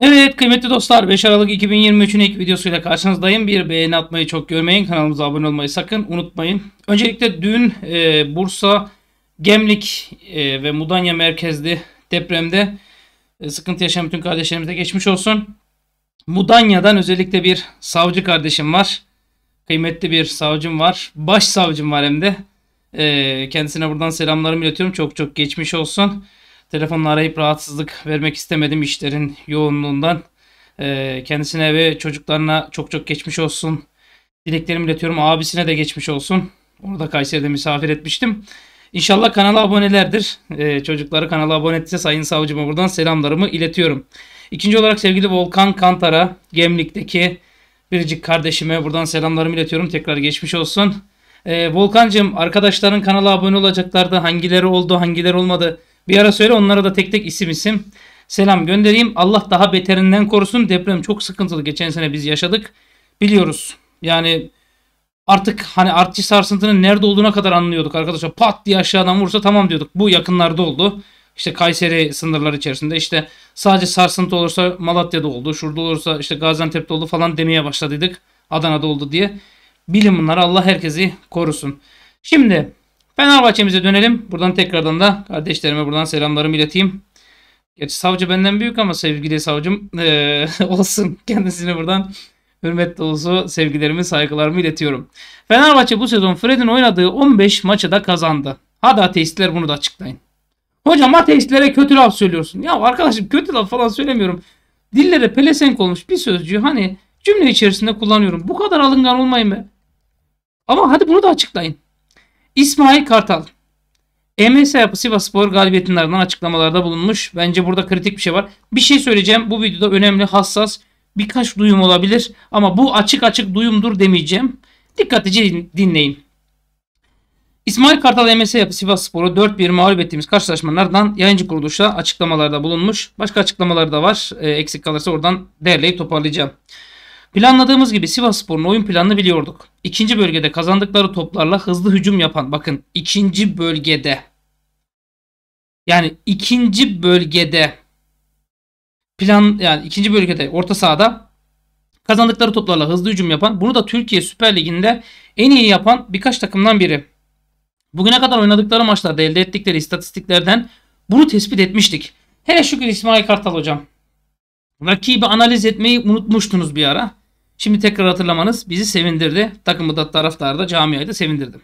Evet kıymetli dostlar 5 Aralık 2023'ün ilk videosuyla karşınızdayım. Bir beğeni atmayı çok görmeyin. Kanalımıza abone olmayı sakın unutmayın. Öncelikle dün e, Bursa, Gemlik e, ve Mudanya merkezli depremde e, sıkıntı yaşayan bütün kardeşlerimize geçmiş olsun. Mudanya'dan özellikle bir savcı kardeşim var. Kıymetli bir savcım var. Baş savcım var hem de. E, kendisine buradan selamlarımı iletiyorum. Çok çok geçmiş olsun. Telefonla arayıp rahatsızlık vermek istemedim işlerin yoğunluğundan. Ee, kendisine ve çocuklarına çok çok geçmiş olsun. Dileklerimi iletiyorum. Abisine de geçmiş olsun. Onu da Kayseri'de misafir etmiştim. İnşallah kanala abonelerdir. Ee, çocukları kanala abone etse Sayın Savcıma buradan selamlarımı iletiyorum. İkinci olarak sevgili Volkan Kantar'a, Gemlik'teki biricik kardeşime buradan selamlarımı iletiyorum. Tekrar geçmiş olsun. Ee, Volkan'cığım arkadaşların kanala abone olacaklardı. Hangileri oldu, hangileri olmadı? Bir ara söyle onlara da tek tek isim isim selam göndereyim. Allah daha beterinden korusun. Deprem çok sıkıntılı. Geçen sene biz yaşadık. Biliyoruz. Yani artık hani artçı sarsıntının nerede olduğuna kadar anlıyorduk arkadaşlar. Pat diye aşağıdan vursa tamam diyorduk. Bu yakınlarda oldu. İşte Kayseri sınırları içerisinde işte sadece sarsıntı olursa Malatya'da oldu. Şurada olursa işte Gaziantep'te oldu falan demeye başladıydık. Adana'da oldu diye. Bilin bunları Allah herkesi korusun. Şimdi Fenerbahçe'mize dönelim. Buradan tekrardan da kardeşlerime buradan selamlarımı ileteyim. Gerçi savcı benden büyük ama sevgili savcım ee, olsun. Kendisine buradan hürmet dolusu sevgilerimi saygılarımı iletiyorum. Fenerbahçe bu sezon Fred'in oynadığı 15 maçı da kazandı. Hadi ateistler bunu da açıklayın. Hocam ateistlere kötü laf söylüyorsun. Ya arkadaşım kötü laf falan söylemiyorum. Dillere pelesenk olmuş bir sözcüğü hani cümle içerisinde kullanıyorum. Bu kadar alıngan olmayın be. Ama hadi bunu da açıklayın. İsmail Kartal. E MS yapı Sivas Spor galibiyetinin ardından açıklamalarda bulunmuş. Bence burada kritik bir şey var. Bir şey söyleyeceğim. Bu videoda önemli, hassas birkaç duyum olabilir. Ama bu açık açık duyumdur demeyeceğim. Dikkatlice dinleyin. İsmail Kartal e MS yapı Sivas Spor'u 4-1 mağlup ettiğimiz karşılaşmanın yayıncı kuruluşta açıklamalarda bulunmuş. Başka açıklamalar da var. Ee, eksik kalırsa oradan derleyip toparlayacağım. Planladığımız gibi Sivasspor'un oyun planını biliyorduk. İkinci bölgede kazandıkları toplarla hızlı hücum yapan bakın ikinci bölgede yani ikinci bölgede plan yani ikinci bölgede orta sahada kazandıkları toplarla hızlı hücum yapan bunu da Türkiye Süper Ligi'nde en iyi yapan birkaç takımdan biri. Bugüne kadar oynadıkları maçlarda elde ettikleri istatistiklerden bunu tespit etmiştik. Hele şükür İsmail Kartal hocam. Rakibi analiz etmeyi unutmuştunuz bir ara. Şimdi tekrar hatırlamanız bizi sevindirdi. Takımı da taraftarı da camiayı da sevindirdim.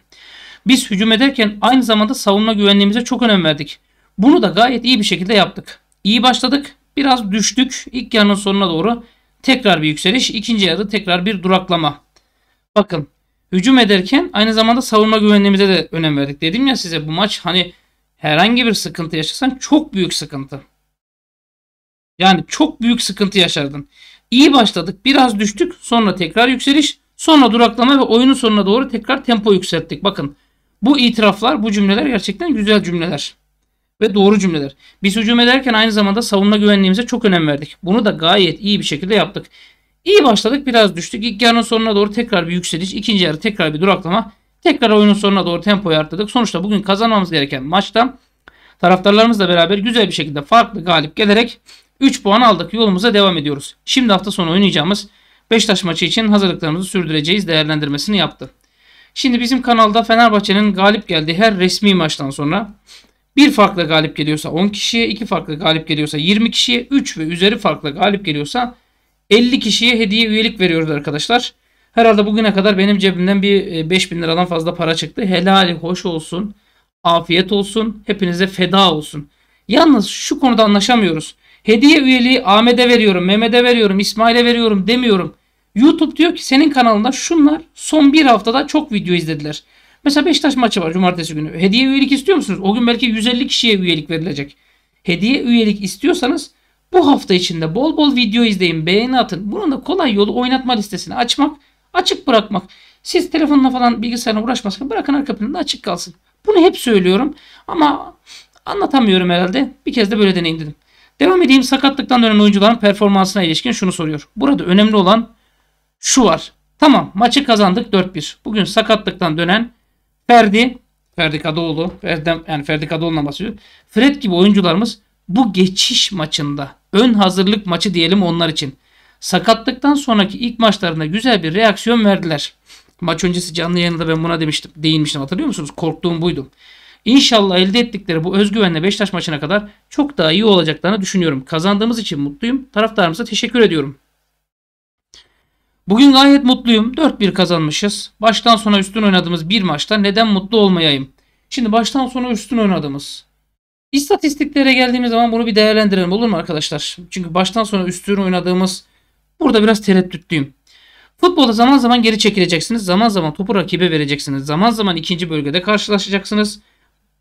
Biz hücum ederken aynı zamanda savunma güvenliğimize çok önem verdik. Bunu da gayet iyi bir şekilde yaptık. İyi başladık. Biraz düştük. İlk yarının sonuna doğru tekrar bir yükseliş. ikinci yarı tekrar bir duraklama. Bakın hücum ederken aynı zamanda savunma güvenliğimize de önem verdik. Dedim ya size bu maç hani herhangi bir sıkıntı yaşasan çok büyük sıkıntı. Yani çok büyük sıkıntı yaşardın. İyi başladık. Biraz düştük. Sonra tekrar yükseliş. Sonra duraklama ve oyunun sonuna doğru tekrar tempo yükselttik. Bakın bu itiraflar, bu cümleler gerçekten güzel cümleler. Ve doğru cümleler. Biz hücum ederken aynı zamanda savunma güvenliğimize çok önem verdik. Bunu da gayet iyi bir şekilde yaptık. İyi başladık biraz düştük. İlk yarının sonuna doğru tekrar bir yükseliş. ikinci yarı tekrar bir duraklama. Tekrar oyunun sonuna doğru tempoyu arttırdık. Sonuçta bugün kazanmamız gereken maçta taraftarlarımızla beraber güzel bir şekilde farklı galip gelerek 3 puan aldık. Yolumuza devam ediyoruz. Şimdi hafta sonu oynayacağımız Beşiktaş maçı için hazırlıklarımızı sürdüreceğiz değerlendirmesini yaptı. Şimdi bizim kanalda Fenerbahçe'nin galip geldiği her resmi maçtan sonra bir farklı galip geliyorsa 10 kişiye, iki farklı galip geliyorsa 20 kişiye, 3 ve üzeri farklı galip geliyorsa 50 kişiye hediye üyelik veriyoruz arkadaşlar. Herhalde bugüne kadar benim cebimden bir 5000 e, liradan fazla para çıktı. Helali hoş olsun. Afiyet olsun. Hepinize feda olsun. Yalnız şu konuda anlaşamıyoruz. Hediye üyeliği Ahmet'e veriyorum, Mehmet'e veriyorum, İsmail'e veriyorum demiyorum. YouTube diyor ki senin kanalında şunlar son bir haftada çok video izlediler. Mesela Beşiktaş maçı var cumartesi günü. Hediye üyelik istiyor musunuz? O gün belki 150 kişiye üyelik verilecek. Hediye üyelik istiyorsanız bu hafta içinde bol bol video izleyin, beğeni atın. Bunun da kolay yolu oynatma listesini açmak, açık bırakmak. Siz telefonla falan bilgisayarla uğraşmasın. Bırakın arka planında açık kalsın. Bunu hep söylüyorum ama anlatamıyorum herhalde. Bir kez de böyle deneyin dedim. Devam edeyim sakatlıktan dönen oyuncuların performansına ilişkin şunu soruyor. Burada önemli olan şu var. Tamam maçı kazandık 4-1. Bugün sakatlıktan dönen Ferdi, Ferdi Kadıoğlu, Ferdi, yani Ferdi Kadıoğlu'na bahsediyor. Fred gibi oyuncularımız bu geçiş maçında, ön hazırlık maçı diyelim onlar için. Sakatlıktan sonraki ilk maçlarında güzel bir reaksiyon verdiler. Maç öncesi canlı yayında ben buna demiştim, değinmiştim hatırlıyor musunuz? Korktuğum buydu. İnşallah elde ettikleri bu özgüvenle Beşiktaş maçına kadar çok daha iyi olacaklarını düşünüyorum. Kazandığımız için mutluyum. Taraftarımıza teşekkür ediyorum. Bugün gayet mutluyum. 4-1 kazanmışız. Baştan sona üstün oynadığımız bir maçta neden mutlu olmayayım? Şimdi baştan sona üstün oynadığımız. İstatistiklere geldiğimiz zaman bunu bir değerlendirelim olur mu arkadaşlar? Çünkü baştan sona üstün oynadığımız burada biraz tereddütlüyüm. Futbolda zaman zaman geri çekileceksiniz. Zaman zaman topu rakibe vereceksiniz. Zaman zaman ikinci bölgede karşılaşacaksınız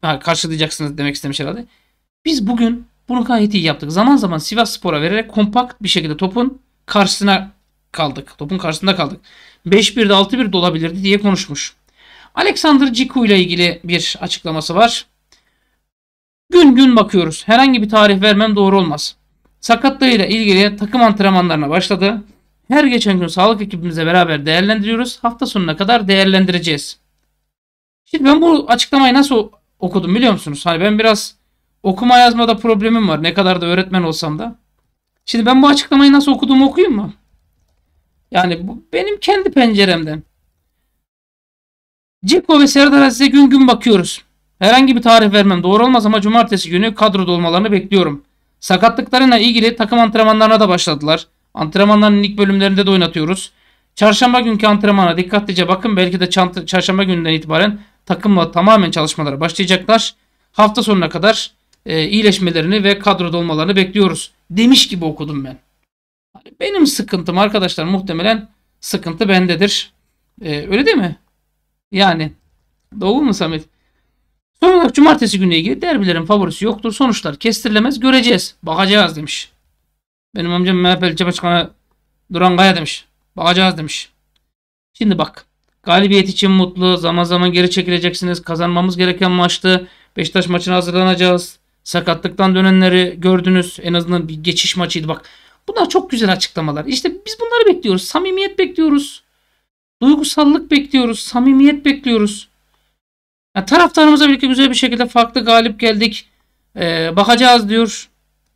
ha, karşılayacaksınız demek istemiş herhalde. Biz bugün bunu gayet iyi yaptık. Zaman zaman Sivas Spor'a vererek kompakt bir şekilde topun karşısına kaldık. Topun karşısında kaldık. 5-1'de 6-1 de olabilirdi diye konuşmuş. Alexander Ciku ile ilgili bir açıklaması var. Gün gün bakıyoruz. Herhangi bir tarih vermem doğru olmaz. Sakatlığıyla ilgili takım antrenmanlarına başladı. Her geçen gün sağlık ekibimize beraber değerlendiriyoruz. Hafta sonuna kadar değerlendireceğiz. Şimdi ben bu açıklamayı nasıl okudum biliyor musunuz? Hani ben biraz okuma yazmada problemim var. Ne kadar da öğretmen olsam da. Şimdi ben bu açıklamayı nasıl okuduğumu okuyayım mı? Yani bu benim kendi penceremden. Ciko ve Serdar Aziz'e gün gün bakıyoruz. Herhangi bir tarih vermem doğru olmaz ama cumartesi günü kadroda olmalarını bekliyorum. Sakatlıklarıyla ilgili takım antrenmanlarına da başladılar. Antrenmanların ilk bölümlerinde de oynatıyoruz. Çarşamba günkü antrenmana dikkatlice bakın. Belki de çarşamba gününden itibaren takımla tamamen çalışmalara başlayacaklar. Hafta sonuna kadar e, iyileşmelerini ve kadroda olmalarını bekliyoruz demiş gibi okudum ben. Benim sıkıntım arkadaşlar muhtemelen sıkıntı bendedir. E, öyle değil mi? Yani doğru mu Samet? Son olarak cumartesi günü ilgili derbilerin favorisi yoktur. Sonuçlar kestirilemez. Göreceğiz. Bakacağız demiş. Benim amcam MHP ilçe başkanı Duran Kaya demiş. Bakacağız demiş. Şimdi bak. Galibiyet için mutlu. Zaman zaman geri çekileceksiniz. Kazanmamız gereken maçtı. Beşiktaş maçına hazırlanacağız. Sakatlıktan dönenleri gördünüz. En azından bir geçiş maçıydı. Bak bunlar çok güzel açıklamalar. İşte biz bunları bekliyoruz. Samimiyet bekliyoruz. Duygusallık bekliyoruz. Samimiyet bekliyoruz. Yani taraftarımıza birlikte güzel bir şekilde farklı galip geldik. Ee, bakacağız diyor.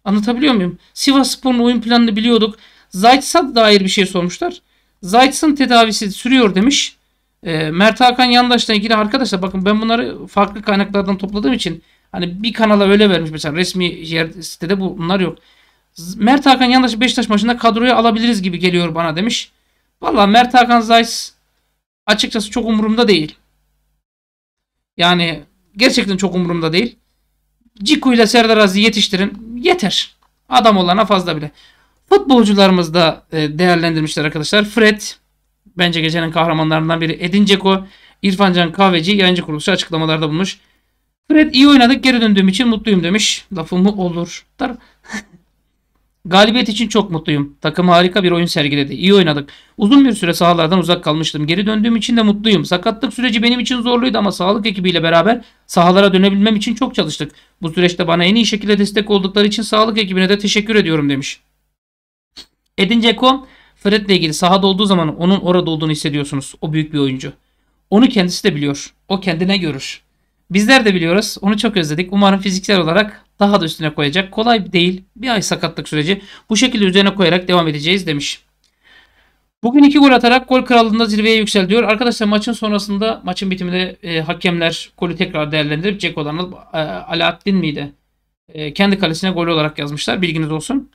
Anlatabiliyor muyum? Sivas Spor'un oyun planını biliyorduk. Zayt'sa dair bir şey sormuşlar. Zayt'sın tedavisi sürüyor demiş. E, Mert Hakan Yandaş'la ilgili arkadaşlar bakın ben bunları farklı kaynaklardan topladığım için hani bir kanala öyle vermiş mesela resmi yer, sitede bunlar yok. Mert Hakan Yandaş Beşiktaş maçında kadroya alabiliriz gibi geliyor bana demiş. Valla Mert Hakan zayis açıkçası çok umurumda değil. Yani gerçekten çok umurumda değil. Ciku ile Serdar Aziz'i yetiştirin. Yeter. Adam olana fazla bile. Futbolcularımız da e, değerlendirmişler arkadaşlar. Fred, Bence gecenin kahramanlarından biri Edin Dzeko. İrfan Can Kahveci yayıncı kuruluşu açıklamalarda bulmuş. Fred iyi oynadık geri döndüğüm için mutluyum demiş. Lafımı olur. Galibiyet için çok mutluyum. Takım harika bir oyun sergiledi. İyi oynadık. Uzun bir süre sahalardan uzak kalmıştım. Geri döndüğüm için de mutluyum. Sakatlık süreci benim için zorluydu ama sağlık ekibiyle beraber sahalara dönebilmem için çok çalıştık. Bu süreçte bana en iyi şekilde destek oldukları için sağlık ekibine de teşekkür ediyorum demiş. Edin Ceko Fred ile ilgili sahada olduğu zaman onun orada olduğunu hissediyorsunuz. O büyük bir oyuncu. Onu kendisi de biliyor. O kendine görür. Bizler de biliyoruz. Onu çok özledik. Umarım fiziksel olarak daha da üstüne koyacak. Kolay değil. Bir ay sakatlık süreci. Bu şekilde üzerine koyarak devam edeceğiz demiş. Bugün iki gol atarak gol krallığında zirveye yükseldi Arkadaşlar maçın sonrasında maçın bitiminde e, hakemler golü tekrar değerlendirip Ceko'dan alıp e, Alaaddin miydi? E, kendi kalesine gol olarak yazmışlar. Bilginiz olsun.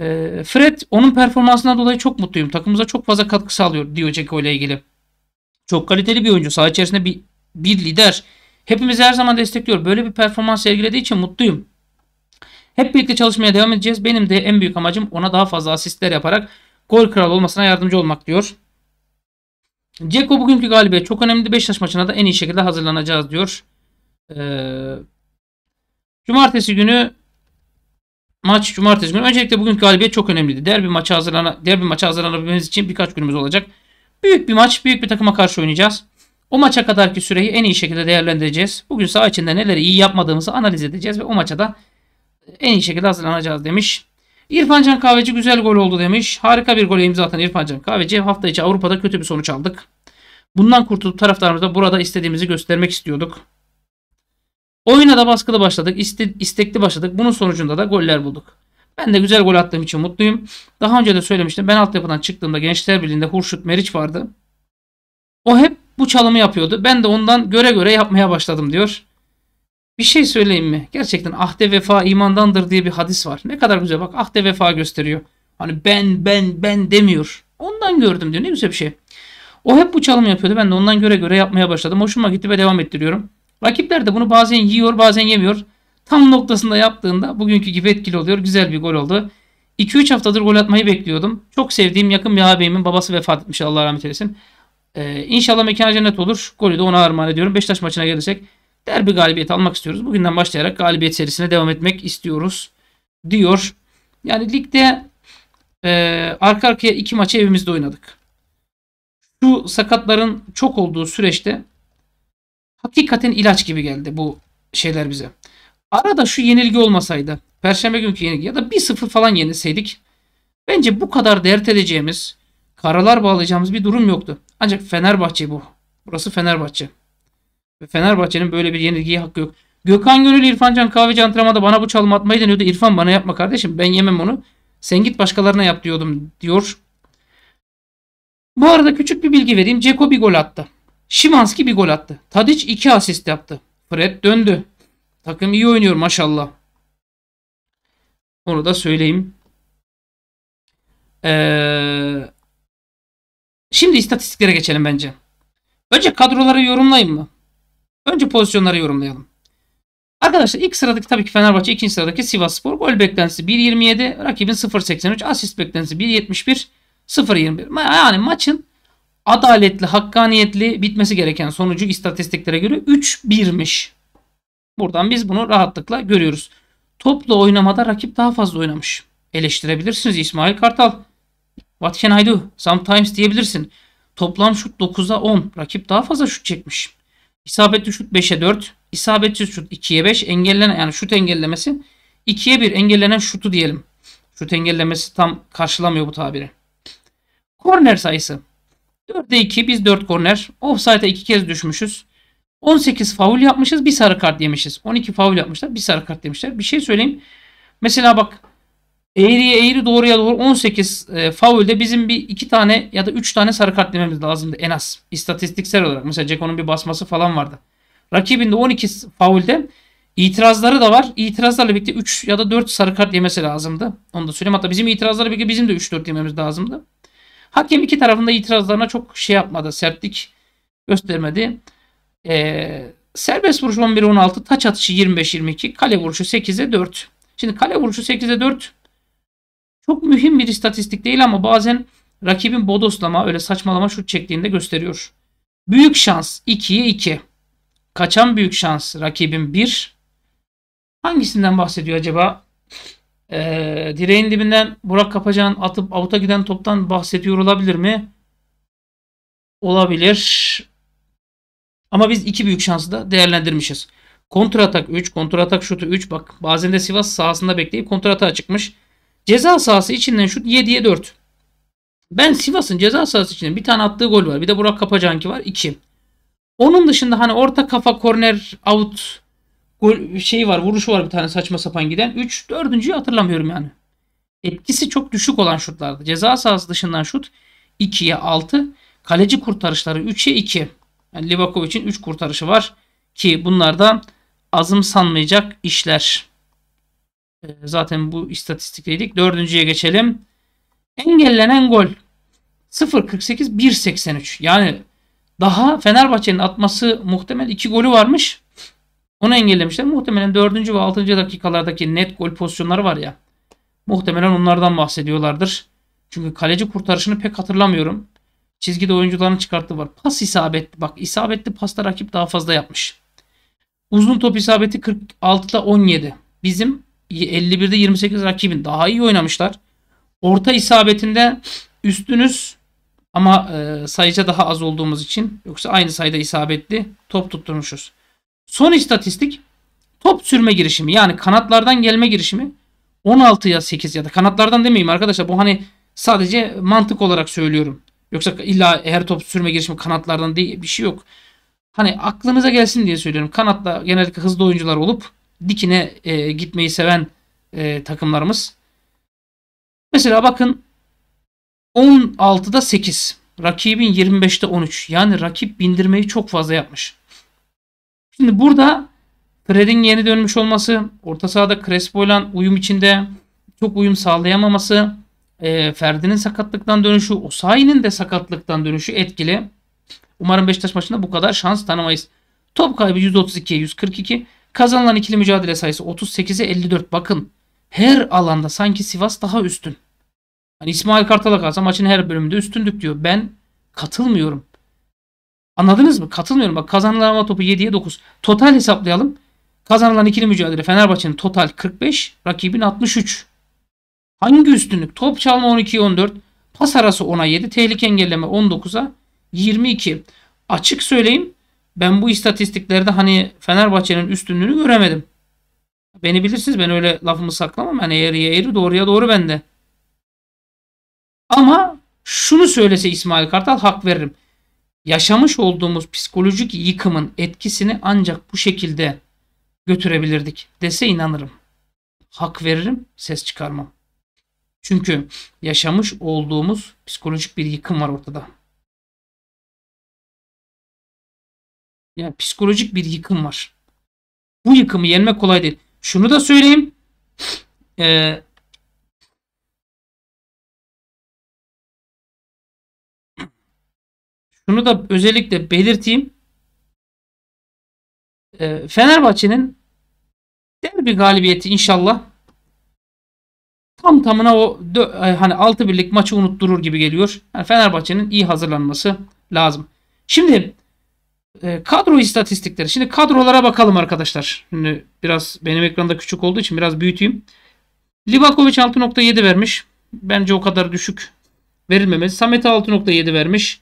Ee, Fred onun performansından dolayı çok mutluyum. Takımımıza çok fazla katkı sağlıyor diyor Ceko ile ilgili. Çok kaliteli bir oyuncu. Saha içerisinde bir, bir lider. Hepimizi her zaman destekliyor. Böyle bir performans sergilediği için mutluyum. Hep birlikte çalışmaya devam edeceğiz. Benim de en büyük amacım ona daha fazla asistler yaparak gol kralı olmasına yardımcı olmak diyor. Ceko bugünkü galibiyet çok önemli. Beşiktaş maçına da en iyi şekilde hazırlanacağız diyor. Ee, cumartesi günü Maç cumartesi günü. Öncelikle bugün galibiyet çok önemliydi. Derbi maçı hazırlana derbi maçı hazırlanabilmemiz için birkaç günümüz olacak. Büyük bir maç, büyük bir takıma karşı oynayacağız. O maça kadarki süreyi en iyi şekilde değerlendireceğiz. Bugün saha içinde neleri iyi yapmadığımızı analiz edeceğiz ve o maça da en iyi şekilde hazırlanacağız demiş. İrfan Can Kahveci güzel gol oldu demiş. Harika bir gol imza atan İrfan Can Kahveci. Hafta içi Avrupa'da kötü bir sonuç aldık. Bundan kurtulup taraftarımıza burada istediğimizi göstermek istiyorduk. Oyuna da baskılı başladık. İste, istekli başladık. Bunun sonucunda da goller bulduk. Ben de güzel gol attığım için mutluyum. Daha önce de söylemiştim. Ben altyapıdan çıktığımda Gençler Birliği'nde Hurşut Meriç vardı. O hep bu çalımı yapıyordu. Ben de ondan göre göre yapmaya başladım diyor. Bir şey söyleyeyim mi? Gerçekten ahde vefa imandandır diye bir hadis var. Ne kadar güzel bak ahde vefa gösteriyor. Hani ben ben ben demiyor. Ondan gördüm diyor. Ne güzel bir şey. O hep bu çalımı yapıyordu. Ben de ondan göre göre yapmaya başladım. Hoşuma gitti ve devam ettiriyorum. Rakipler de bunu bazen yiyor bazen yemiyor. Tam noktasında yaptığında bugünkü gibi etkili oluyor. Güzel bir gol oldu. 2-3 haftadır gol atmayı bekliyordum. Çok sevdiğim yakın bir ağabeyimin babası vefat etmiş Allah rahmet eylesin. Ee, inşallah mekan cennet olur. Golü de ona armağan ediyorum. Beşiktaş maçına gelirsek derbi galibiyeti almak istiyoruz. Bugünden başlayarak galibiyet serisine devam etmek istiyoruz diyor. Yani ligde e, arka arkaya iki maçı evimizde oynadık. Şu sakatların çok olduğu süreçte hakikaten ilaç gibi geldi bu şeyler bize. Arada şu yenilgi olmasaydı. Perşembe günkü yenilgi ya da 1-0 falan yenilseydik. Bence bu kadar dert edeceğimiz, karalar bağlayacağımız bir durum yoktu. Ancak Fenerbahçe bu. Burası Fenerbahçe. Ve Fenerbahçe'nin böyle bir yenilgiye hakkı yok. Gökhan Gönül İrfancan Kahveci antrenmanda bana bu çalım atmayı deniyordu. İrfan bana yapma kardeşim ben yemem onu. Sen git başkalarına yap diyordum diyor. Bu arada küçük bir bilgi vereyim. Ceko bir gol attı. Şimanski bir gol attı. Tadic iki asist yaptı. Fred döndü. Takım iyi oynuyor maşallah. Onu da söyleyeyim. Ee, şimdi istatistiklere geçelim bence. Önce kadroları yorumlayayım mı? Önce pozisyonları yorumlayalım. Arkadaşlar ilk sıradaki tabii ki Fenerbahçe, ikinci sıradaki Sivas Spor. Gol beklentisi 1.27, rakibin 0.83, asist beklentisi 1.71, 0.21. Yani maçın adaletli, hakkaniyetli bitmesi gereken sonucu istatistiklere göre 3-1'miş. Buradan biz bunu rahatlıkla görüyoruz. Topla oynamada rakip daha fazla oynamış. Eleştirebilirsiniz İsmail Kartal. What can I do? Sometimes diyebilirsin. Toplam şut 9'a 10. Rakip daha fazla şut çekmiş. İsabetli şut 5'e 4. İsabetsiz şut 2'ye 5. Engellenen yani şut engellemesi 2'ye 1 engellenen şutu diyelim. Şut engellemesi tam karşılamıyor bu tabiri. Korner sayısı. 4'e 2 biz 4 korner. Offside'e 2 kez düşmüşüz. 18 faul yapmışız. Bir sarı kart yemişiz. 12 faul yapmışlar. Bir sarı kart yemişler. Bir şey söyleyeyim. Mesela bak eğriye eğri doğruya doğru 18 e, faulde bizim bir iki tane ya da üç tane sarı kart dememiz lazımdı en az. istatistiksel olarak. Mesela Ceko'nun bir basması falan vardı. Rakibinde 12 faulde itirazları da var. İtirazlarla birlikte 3 ya da 4 sarı kart yemesi lazımdı. Onu da söyleyeyim. Hatta bizim itirazlarla birlikte bizim de 3-4 yememiz lazımdı. Hakem iki tarafında itirazlarına çok şey yapmadı. Sertlik göstermedi. Ee, serbest vuruş 11-16, taç atışı 25-22, kale vuruşu 8'e 4. Şimdi kale vuruşu 8'e 4 çok mühim bir istatistik değil ama bazen rakibin bodoslama öyle saçmalama şut çektiğini de gösteriyor. Büyük şans 2'ye 2. Kaçan büyük şans rakibin 1. Hangisinden bahsediyor acaba? Ee, direğin dibinden Burak Kapacan atıp avuta giden toptan bahsediyor olabilir mi? Olabilir. Ama biz iki büyük şansı da değerlendirmişiz. Kontra atak 3, kontra atak şutu 3. Bak bazen de Sivas sahasında bekleyip kontra atağa çıkmış. Ceza sahası içinden şut 7'ye 4. Ben Sivas'ın ceza sahası içinden bir tane attığı gol var. Bir de Burak Kapacanki var 2. Onun dışında hani orta kafa korner out gol şey var, vuruşu var bir tane saçma sapan giden. 3 dördüncüyü hatırlamıyorum yani. Etkisi çok düşük olan şutlardı. Ceza sahası dışından şut 2'ye 6. Kaleci kurtarışları 3'e 2. Yani Livakovic'in 3 kurtarışı var ki bunlardan azım sanmayacak işler. Ee, zaten bu istatistikteydik. Dördüncüye geçelim. Engellenen gol 0.48 1.83. Yani daha Fenerbahçe'nin atması muhtemel 2 golü varmış. Onu engellemişler. Muhtemelen 4. ve 6. dakikalardaki net gol pozisyonları var ya. Muhtemelen onlardan bahsediyorlardır. Çünkü kaleci kurtarışını pek hatırlamıyorum. Çizgide oyuncuların çıkarttığı var. Pas isabetli. Bak isabetli pasta rakip daha fazla yapmış. Uzun top isabeti 46'da 17. Bizim 51'de 28 rakibin daha iyi oynamışlar. Orta isabetinde üstünüz ama e, sayıca daha az olduğumuz için yoksa aynı sayıda isabetli top tutturmuşuz. Son istatistik top sürme girişimi yani kanatlardan gelme girişimi 16'ya 8 ya da kanatlardan demeyeyim arkadaşlar bu hani sadece mantık olarak söylüyorum. Yoksa illa her top sürme girişimi kanatlardan değil bir şey yok. Hani aklınıza gelsin diye söylüyorum. Kanatla genellikle hızlı oyuncular olup dikine e, gitmeyi seven e, takımlarımız. Mesela bakın 16'da 8. Rakibin 25'te 13. Yani rakip bindirmeyi çok fazla yapmış. Şimdi burada Fred'in yeni dönmüş olması, orta sahada Crespo ile uyum içinde çok uyum sağlayamaması, e, Ferdi'nin sakatlıktan dönüşü, Osayi'nin de sakatlıktan dönüşü etkili. Umarım Beşiktaş maçında bu kadar şans tanımayız. Top kaybı 132'ye 142. Kazanılan ikili mücadele sayısı 38'e 54. Bakın her alanda sanki Sivas daha üstün. Hani İsmail Kartal'a kalsa maçın her bölümünde üstündük diyor. Ben katılmıyorum. Anladınız mı? Katılmıyorum. Bak kazanılan hava topu 7'ye 9. Total hesaplayalım. Kazanılan ikili mücadele Fenerbahçe'nin total 45, rakibin 63. Hangi üstünlük? Top çalma 12'ye 14, pas arası 10'a 7, tehlike engelleme 19'a 22. Açık söyleyeyim ben bu istatistiklerde hani Fenerbahçe'nin üstünlüğünü göremedim. Beni bilirsiniz ben öyle lafımı saklamam. Hani eğriye eğri doğruya doğru bende. Ama şunu söylese İsmail Kartal hak veririm yaşamış olduğumuz psikolojik yıkımın etkisini ancak bu şekilde götürebilirdik dese inanırım. Hak veririm, ses çıkarmam. Çünkü yaşamış olduğumuz psikolojik bir yıkım var ortada. Yani psikolojik bir yıkım var. Bu yıkımı yenmek kolay değil. Şunu da söyleyeyim. Ee, Şunu da özellikle belirteyim. Ee, Fenerbahçe'nin derbi galibiyeti inşallah tam tamına o e, hani 6 birlik maçı unutturur gibi geliyor. Yani Fenerbahçe'nin iyi hazırlanması lazım. Şimdi e, kadro istatistikleri. Şimdi kadrolara bakalım arkadaşlar. Şimdi biraz benim ekranda küçük olduğu için biraz büyüteyim. Livakovic 6.7 vermiş. Bence o kadar düşük verilmemesi. Samet 6.7 vermiş.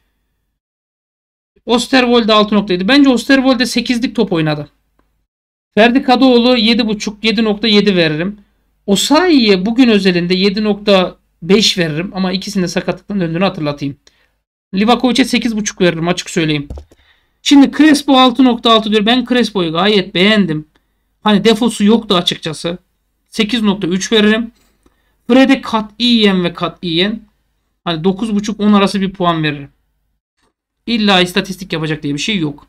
Osterwold'e 6.7. Bence Osterwold'e 8'lik top oynadı. Ferdi Kadıoğlu 7.5 7.7 veririm. Osayi'ye bugün özelinde 7.5 veririm ama ikisinde sakatlıktan döndüğünü hatırlatayım. Livakovic'e 8.5 veririm açık söyleyeyim. Şimdi Crespo 6.6 diyor. Ben Crespo'yu gayet beğendim. Hani defosu yoktu açıkçası. 8.3 veririm. Fred'e katiyen ve Kat katiyen hani 9.5-10 arası bir puan veririm. İlla istatistik yapacak diye bir şey yok.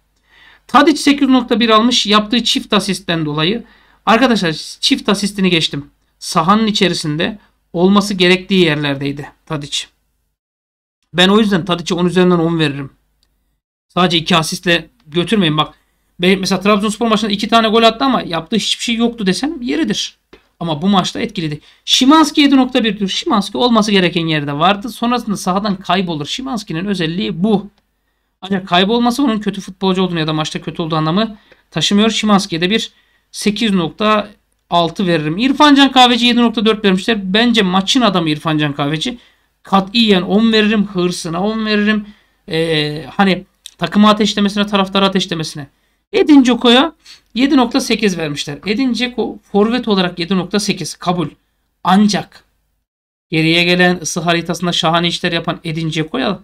Tadic 8.1 almış yaptığı çift asistten dolayı. Arkadaşlar çift asistini geçtim. Sahanın içerisinde olması gerektiği yerlerdeydi Tadic. Ben o yüzden Tadic'e 10 üzerinden 10 veririm. Sadece 2 asistle götürmeyin bak. Mesela Trabzonspor maçında 2 tane gol attı ama yaptığı hiçbir şey yoktu desem yeridir. Ama bu maçta etkiledi. Şimanski 7.1 diyor. Şimanski olması gereken yerde vardı. Sonrasında sahadan kaybolur. Şimanski'nin özelliği bu. Ancak kaybolması onun kötü futbolcu olduğunu ya da maçta kötü olduğu anlamı taşımıyor. Şimanski'ye de bir 8.6 veririm. İrfancan Kahveci 7.4 vermişler. Bence maçın adamı İrfancan Kahveci. Katiyen 10 veririm. Hırsına 10 veririm. Ee, hani takımı ateşlemesine, taraftarı ateşlemesine. Edin Dzeko'ya 7.8 vermişler. Edin Dzeko forvet olarak 7.8 kabul. Ancak geriye gelen ısı haritasında şahane işler yapan Edin Dzeko'ya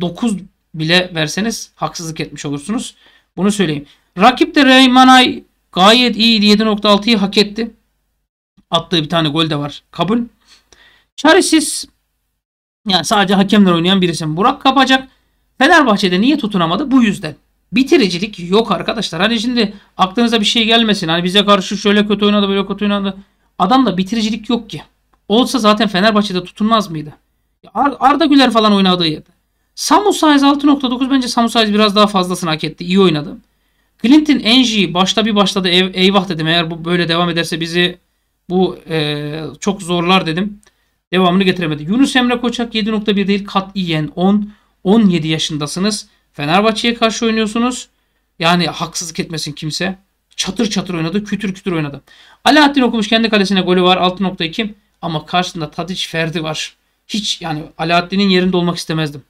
9 bile verseniz haksızlık etmiş olursunuz. Bunu söyleyeyim. Rakip de Reymanay gayet iyiydi. 7.6'yı hak etti. Attığı bir tane gol de var. Kabul. Çaresiz yani sadece hakemler oynayan birisi. Burak kapacak. Fenerbahçe'de niye tutunamadı? Bu yüzden. Bitiricilik yok arkadaşlar. Hani şimdi aklınıza bir şey gelmesin. Hani bize karşı şöyle kötü oynadı böyle kötü oynadı. Adamda bitiricilik yok ki. Olsa zaten Fenerbahçe'de tutunmaz mıydı? Ar Arda Güler falan oynadığı yerde. Samu Size 6.9 bence Samu Size biraz daha fazlasını hak etti. İyi oynadı. Clinton Ng başta bir başladı ev, eyvah dedim eğer bu böyle devam ederse bizi bu e, çok zorlar dedim. Devamını getiremedi. Yunus Emre Koçak 7.1 değil kat katiyen 10. 17 yaşındasınız. Fenerbahçe'ye karşı oynuyorsunuz. Yani haksızlık etmesin kimse. Çatır çatır oynadı. Kütür kütür oynadı. Alaaddin okumuş kendi kalesine golü var. 6.2 ama karşısında Tadic Ferdi var. Hiç yani Alaaddin'in yerinde olmak istemezdim.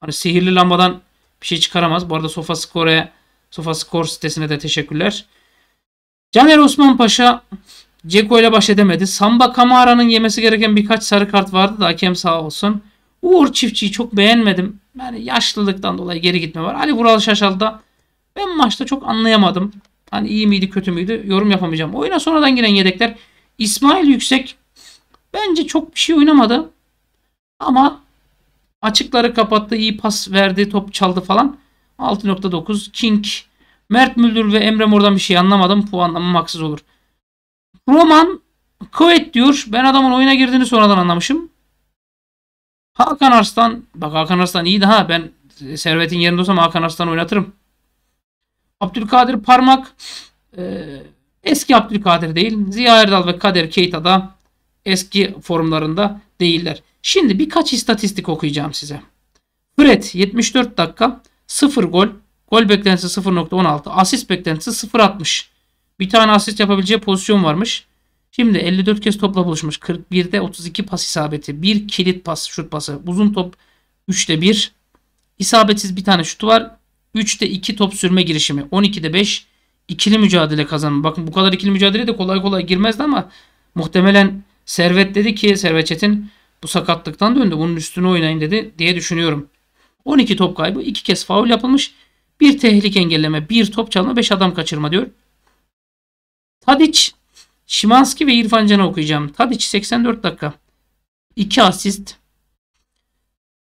Hani sihirli lambadan bir şey çıkaramaz. Bu arada Sofa Score'a, Sofa Score sitesine de teşekkürler. Caner Osman Paşa Ceko ile baş edemedi. Samba Kamara'nın yemesi gereken birkaç sarı kart vardı da hakem sağ olsun. Uğur Çiftçi'yi çok beğenmedim. Yani yaşlılıktan dolayı geri gitme var. Ali Vural şaşalda. ben maçta çok anlayamadım. Hani iyi miydi kötü müydü yorum yapamayacağım. Oyuna sonradan giren yedekler İsmail Yüksek bence çok bir şey oynamadı. Ama Açıkları kapattı, iyi pas verdi, top çaldı falan. 6.9 King. Mert Müldür ve Emre Mor'dan bir şey anlamadım. Puanlamam haksız olur. Roman Kuvvet diyor. Ben adamın oyuna girdiğini sonradan anlamışım. Hakan Arslan. Bak Hakan Arslan iyiydi ha. Ben Servet'in yerinde olsam Hakan Arslan'ı oynatırım. Abdülkadir Parmak. E, eski Abdülkadir değil. Ziya Erdal ve Kader Keita da eski formlarında değiller. Şimdi birkaç istatistik okuyacağım size. Fred 74 dakika 0 gol. Gol beklentisi 0.16. Asist beklentisi 0.60. Bir tane asist yapabileceği pozisyon varmış. Şimdi 54 kez topla buluşmuş. 41'de 32 pas isabeti. bir kilit pas şut pası. Uzun top 3'te 1. İsabetsiz bir tane şutu var. 3'te 2 top sürme girişimi. 12'de 5 ikili mücadele kazanma. Bakın bu kadar ikili mücadele de kolay kolay girmezdi ama muhtemelen Servet dedi ki Servet Çetin bu sakatlıktan döndü. Bunun üstüne oynayın dedi diye düşünüyorum. 12 top kaybı, 2 kez faul yapılmış. Bir tehlike engelleme, bir top çalma, 5 adam kaçırma diyor. Tadic, Şimanski ve İrfan Can'a okuyacağım. Tadic 84 dakika. 2 asist.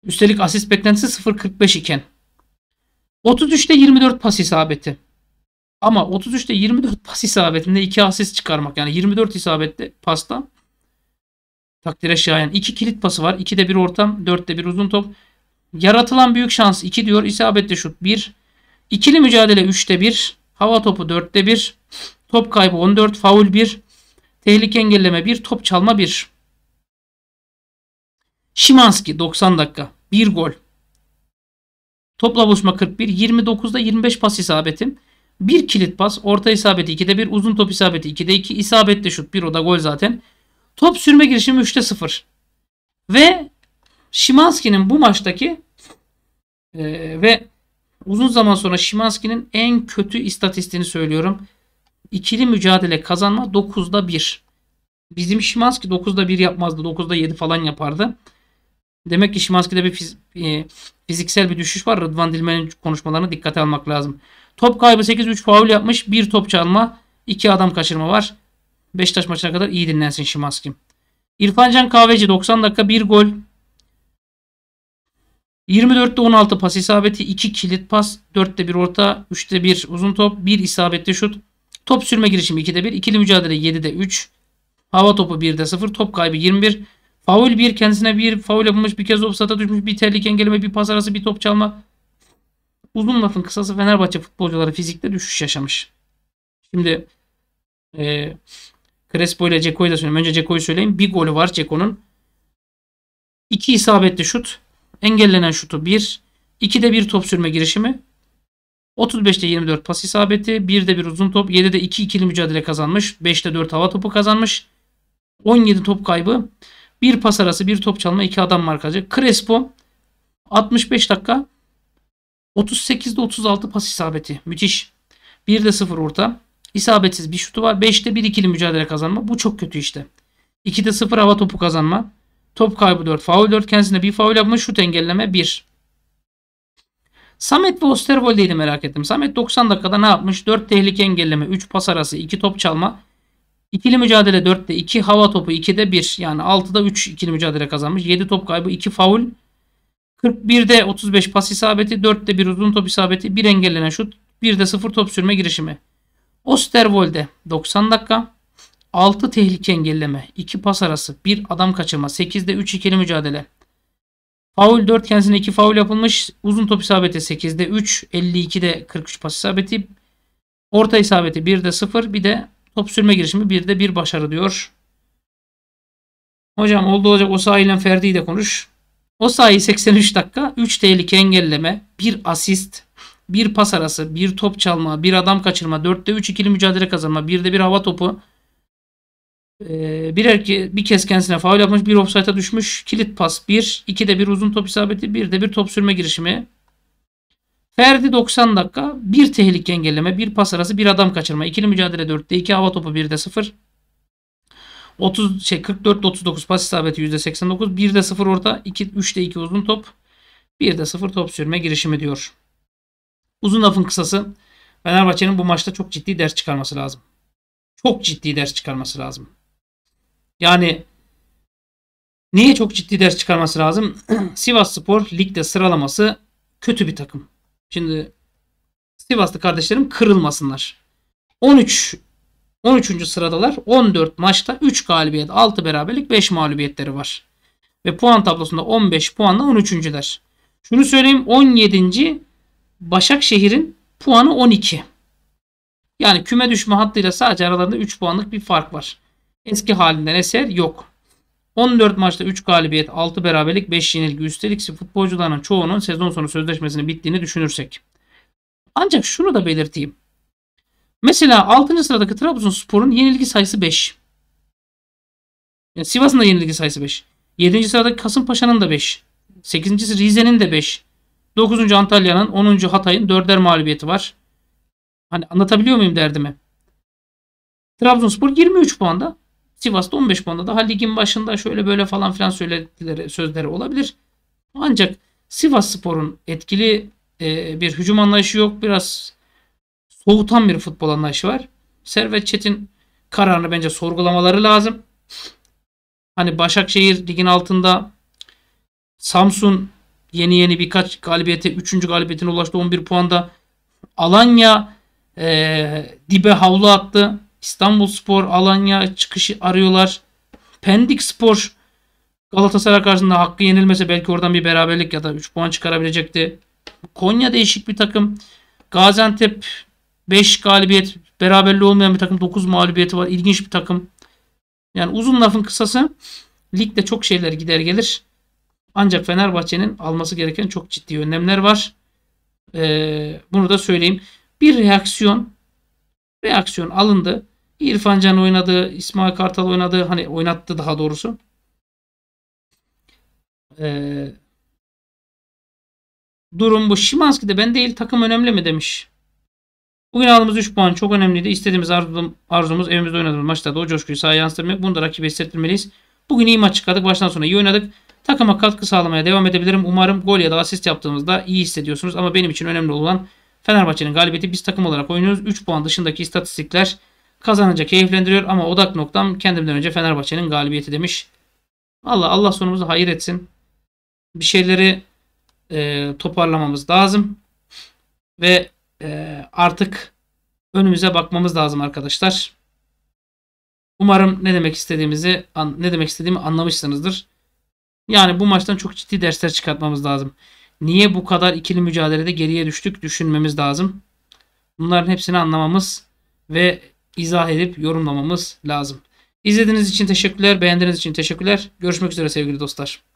Üstelik asist beklentisi 0.45 iken. 33'te 24 pas isabeti. Ama 33'te 24 pas isabetinde 2 asist çıkarmak yani 24 isabetli pasta Takdire şayan. iki kilit pası var. de bir ortam. 4'te bir uzun top. Yaratılan büyük şans 2 diyor. İsabetli şut 1. İkili mücadele 3'te 1. Hava topu 4'te 1. Top kaybı 14. Faul 1. Tehlike engelleme 1. Top çalma 1. Şimanski 90 dakika. 1 gol. Topla buluşma 41. 29'da 25 pas isabetim. 1 kilit pas. Orta isabeti 2'de 1. Uzun top isabeti 2'de 2. İsabetli şut 1. O da gol zaten. Top sürme girişimi 3'te 0. Ve Şimanski'nin bu maçtaki e, ve uzun zaman sonra Şimanski'nin en kötü istatistiğini söylüyorum. İkili mücadele kazanma 9'da 1. Bizim Şimanski 9'da 1 yapmazdı. 9'da 7 falan yapardı. Demek ki Şimanski'de bir fiz, e, fiziksel bir düşüş var. Rıdvan Dilmen'in konuşmalarını dikkate almak lazım. Top kaybı 8-3 faul yapmış. 1 top çalma, 2 adam kaçırma var. Beşiktaş maçına kadar iyi dinlensin Şimaski. İrfancan Kahveci 90 dakika 1 gol. 24'te 16 pas isabeti, 2 kilit pas, 4'te 1 orta, 3'te 1 uzun top, 1 isabetli şut. Top sürme girişimi 2'de 1, ikili mücadele 7'de 3. Hava topu 1'de 0, top kaybı 21. Faul 1, kendisine bir faul yapılmış, bir kez offside'a düşmüş, bir terlik engelleme, bir pas arası, bir top çalma. Uzun lafın kısası Fenerbahçe futbolcuları fizikte düşüş yaşamış. Şimdi e, Crespo ile Ceko'yu da söyleyeyim. Önce Ceko'yu söyleyeyim. Bir golü var Ceko'nun. İki isabetli şut. Engellenen şutu 1. de bir top sürme girişimi. 35'te 24 pas isabeti. de bir uzun top. 7'de 2 ikili mücadele kazanmış. 5'te 4 hava topu kazanmış. 17 top kaybı. bir pas arası bir top çalma iki adam markacı. Crespo 65 dakika 38'de 36 pas isabeti. Müthiş. 1'de 0 orta. İsabetsiz bir şutu var. 5'te 1 ikili mücadele kazanma. Bu çok kötü işte. 2'de 0 hava topu kazanma. Top kaybı 4. Faul 4. Kendisine bir faul yapma. Şut engelleme 1. Samet ve Osterwold'deydi merak ettim. Samet 90 dakikada ne yapmış? 4 tehlike engelleme, 3 pas arası, 2 top çalma. İkili mücadele 4'te 2, hava topu 2'de 1. Yani 6'da 3 ikili mücadele kazanmış. 7 top kaybı, 2 faul. 41'de 35 pas isabeti, 4'te 1 uzun top isabeti, 1 engellenen şut, 1'de 0 top sürme girişimi. Osterwold'e 90 dakika. 6 tehlike engelleme. 2 pas arası. 1 adam kaçırma. 8'de 3 ikili mücadele. Faul 4 kendisine 2 faul yapılmış. Uzun top isabeti 8'de 3. 52'de 43 pas isabeti. Orta isabeti 1'de 0. Bir de top sürme girişimi 1'de 1 başarı diyor. Hocam oldu olacak o sahiyle Ferdi'yi de konuş. O sahi 83 dakika. 3 tehlike engelleme. 1 asist bir pas arası, bir top çalma, bir adam kaçırma, 4'te 3 ikili mücadele kazanma, 1'de bir hava topu, ee, bir erke bir kez kendisine faul yapmış, bir offside'a düşmüş, kilit pas 1, de bir uzun top isabeti, 1'de bir top sürme girişimi. Ferdi 90 dakika, bir tehlike engelleme, bir pas arası, bir adam kaçırma, ikili mücadele 4'te 2, hava topu 1'de 0. 30 şey 44 39 pas isabeti %89, 1'de 0 orta, 2 3'te 2 uzun top, 1'de 0 top sürme girişimi diyor. Uzun lafın kısası Fenerbahçe'nin bu maçta çok ciddi ders çıkarması lazım. Çok ciddi ders çıkarması lazım. Yani niye çok ciddi ders çıkarması lazım? Sivas Spor ligde sıralaması kötü bir takım. Şimdi Sivaslı kardeşlerim kırılmasınlar. 13 13. sıradalar 14 maçta 3 galibiyet 6 beraberlik 5 mağlubiyetleri var. Ve puan tablosunda 15 puanla 13.ler. Şunu söyleyeyim 17. Başakşehir'in puanı 12. Yani küme düşme hattıyla sadece aralarında 3 puanlık bir fark var. Eski halinden eser yok. 14 maçta 3 galibiyet, 6 beraberlik, 5 yenilgi. Üstelik futbolcuların çoğunun sezon sonu sözleşmesinin bittiğini düşünürsek. Ancak şunu da belirteyim. Mesela 6. sıradaki Trabzonspor'un yenilgi sayısı 5. Yani Sivas'ın da yenilgi sayısı 5. 7. sıradaki Kasımpaşa'nın da 5. 8. Rize'nin de 5. 9. Antalya'nın, 10. Hatay'ın 4'er mağlubiyeti var. Hani anlatabiliyor muyum derdimi? Trabzonspor 23 puanda. Sivas'ta 15 puanda. Daha ligin başında şöyle böyle falan filan söyledikleri sözleri olabilir. Ancak Sivas Spor'un etkili e, bir hücum anlayışı yok. Biraz soğutan bir futbol anlayışı var. Servet Çetin kararını bence sorgulamaları lazım. Hani Başakşehir ligin altında Samsun yeni yeni birkaç galibiyete 3. galibiyetine ulaştı 11 puanda. Alanya e, dibe havlu attı. İstanbul Spor Alanya çıkışı arıyorlar. Pendik Spor Galatasaray karşısında hakkı yenilmese belki oradan bir beraberlik ya da 3 puan çıkarabilecekti. Konya değişik bir takım. Gaziantep 5 galibiyet beraberliği olmayan bir takım 9 mağlubiyeti var. İlginç bir takım. Yani uzun lafın kısası ligde çok şeyler gider gelir. Ancak Fenerbahçe'nin alması gereken çok ciddi önlemler var. Ee, bunu da söyleyeyim. Bir reaksiyon reaksiyon alındı. İrfan Can oynadı, İsmail Kartal oynadı, hani oynattı daha doğrusu. Ee, durum bu. Şimanski de ben değil takım önemli mi demiş. Bugün aldığımız 3 puan çok önemliydi. İstediğimiz arzum, arzumuz evimizde oynadığımız maçta da o coşkuyu sahaya yansıtmak. Bunu da rakibe hissettirmeliyiz. Bugün iyi maç çıkardık. Baştan sona iyi oynadık. Takıma katkı sağlamaya devam edebilirim. Umarım gol ya da asist yaptığımızda iyi hissediyorsunuz. Ama benim için önemli olan Fenerbahçe'nin galibiyeti. Biz takım olarak oynuyoruz. 3 puan dışındaki istatistikler kazanınca keyiflendiriyor. Ama odak noktam kendimden önce Fenerbahçe'nin galibiyeti demiş. Allah Allah sonumuzu hayır etsin. Bir şeyleri e, toparlamamız lazım. Ve e, artık önümüze bakmamız lazım arkadaşlar. Umarım ne demek istediğimizi ne demek istediğimi anlamışsınızdır. Yani bu maçtan çok ciddi dersler çıkartmamız lazım. Niye bu kadar ikili mücadelede geriye düştük düşünmemiz lazım. Bunların hepsini anlamamız ve izah edip yorumlamamız lazım. İzlediğiniz için teşekkürler, beğendiğiniz için teşekkürler. Görüşmek üzere sevgili dostlar.